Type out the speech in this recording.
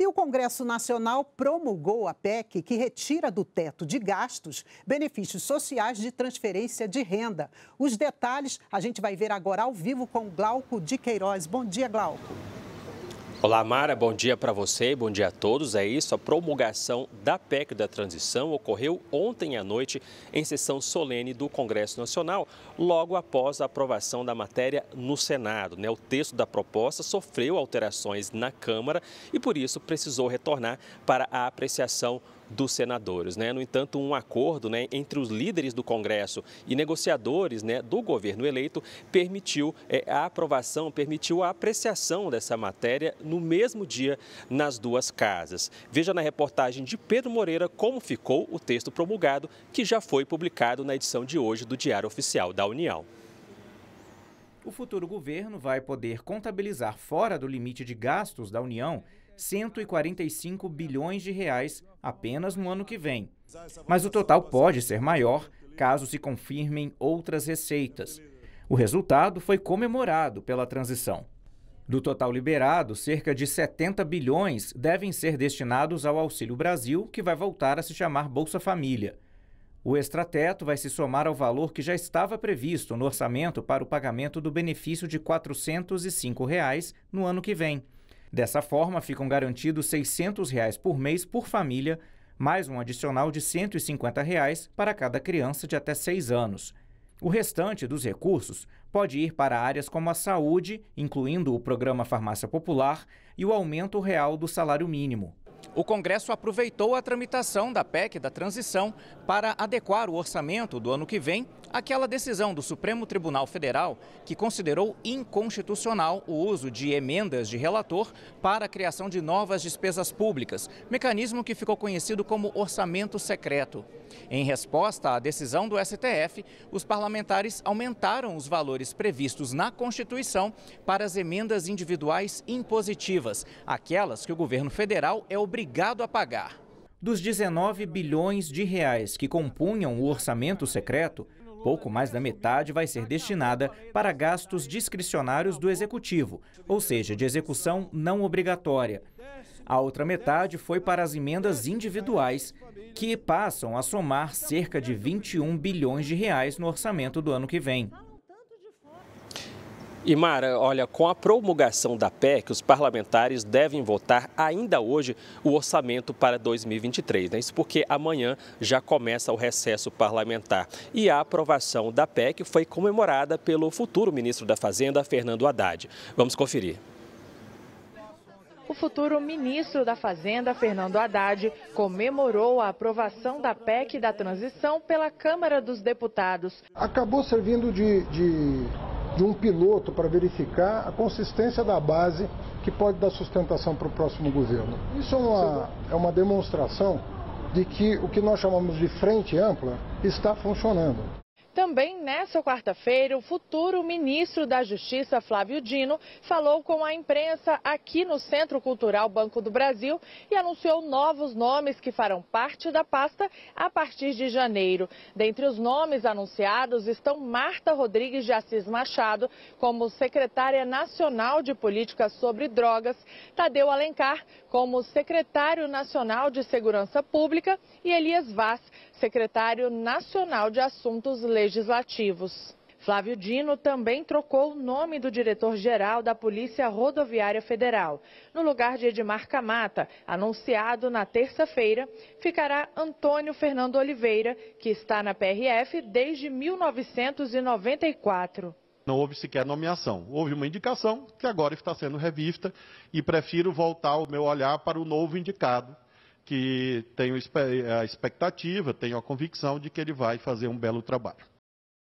E o Congresso Nacional promulgou a PEC que retira do teto de gastos benefícios sociais de transferência de renda. Os detalhes a gente vai ver agora ao vivo com Glauco de Queiroz. Bom dia, Glauco. Olá, Mara. Bom dia para você, bom dia a todos. É isso, a promulgação da PEC da transição ocorreu ontem à noite em sessão solene do Congresso Nacional, logo após a aprovação da matéria no Senado. Né? O texto da proposta sofreu alterações na Câmara e, por isso, precisou retornar para a apreciação dos senadores. Né? No entanto, um acordo né, entre os líderes do Congresso e negociadores né, do governo eleito permitiu é, a aprovação, permitiu a apreciação dessa matéria no mesmo dia nas duas casas. Veja na reportagem de Pedro Moreira como ficou o texto promulgado, que já foi publicado na edição de hoje do Diário Oficial da União o futuro governo vai poder contabilizar fora do limite de gastos da União 145 bilhões de reais apenas no ano que vem. Mas o total pode ser maior caso se confirmem outras receitas. O resultado foi comemorado pela transição. Do total liberado, cerca de 70 bilhões devem ser destinados ao Auxílio Brasil, que vai voltar a se chamar Bolsa Família. O extrateto vai se somar ao valor que já estava previsto no orçamento para o pagamento do benefício de R$ 405 reais no ano que vem. Dessa forma, ficam garantidos R$ 600 reais por mês por família, mais um adicional de R$ 150 reais para cada criança de até 6 anos. O restante dos recursos pode ir para áreas como a saúde, incluindo o programa Farmácia Popular, e o aumento real do salário mínimo o Congresso aproveitou a tramitação da PEC da transição para adequar o orçamento do ano que vem aquela decisão do Supremo Tribunal Federal que considerou inconstitucional o uso de emendas de relator para a criação de novas despesas públicas, mecanismo que ficou conhecido como orçamento secreto. Em resposta à decisão do STF, os parlamentares aumentaram os valores previstos na Constituição para as emendas individuais impositivas, aquelas que o governo federal é obrigado a pagar. Dos 19 bilhões de reais que compunham o orçamento secreto, pouco mais da metade vai ser destinada para gastos discricionários do executivo, ou seja, de execução não obrigatória. A outra metade foi para as emendas individuais, que passam a somar cerca de 21 bilhões de reais no orçamento do ano que vem. E Mara, olha, com a promulgação da PEC, os parlamentares devem votar ainda hoje o orçamento para 2023. Né? Isso porque amanhã já começa o recesso parlamentar. E a aprovação da PEC foi comemorada pelo futuro ministro da Fazenda, Fernando Haddad. Vamos conferir. O futuro ministro da Fazenda, Fernando Haddad, comemorou a aprovação da PEC da transição pela Câmara dos Deputados. Acabou servindo de, de de um piloto para verificar a consistência da base que pode dar sustentação para o próximo governo. Isso é uma, é uma demonstração de que o que nós chamamos de frente ampla está funcionando. Também nesta quarta-feira, o futuro ministro da Justiça, Flávio Dino, falou com a imprensa aqui no Centro Cultural Banco do Brasil e anunciou novos nomes que farão parte da pasta a partir de janeiro. Dentre os nomes anunciados estão Marta Rodrigues de Assis Machado, como secretária nacional de Políticas sobre Drogas, Tadeu Alencar, como secretário nacional de Segurança Pública e Elias Vaz, secretário nacional de Assuntos Legislativos. Flávio Dino também trocou o nome do diretor-geral da Polícia Rodoviária Federal. No lugar de Edmar Camata, anunciado na terça-feira, ficará Antônio Fernando Oliveira, que está na PRF desde 1994. Não houve sequer nomeação. Houve uma indicação que agora está sendo revista e prefiro voltar o meu olhar para o novo indicado, que tenho eh, a expectativa, tenho a convicção de que ele vai fazer um belo trabalho.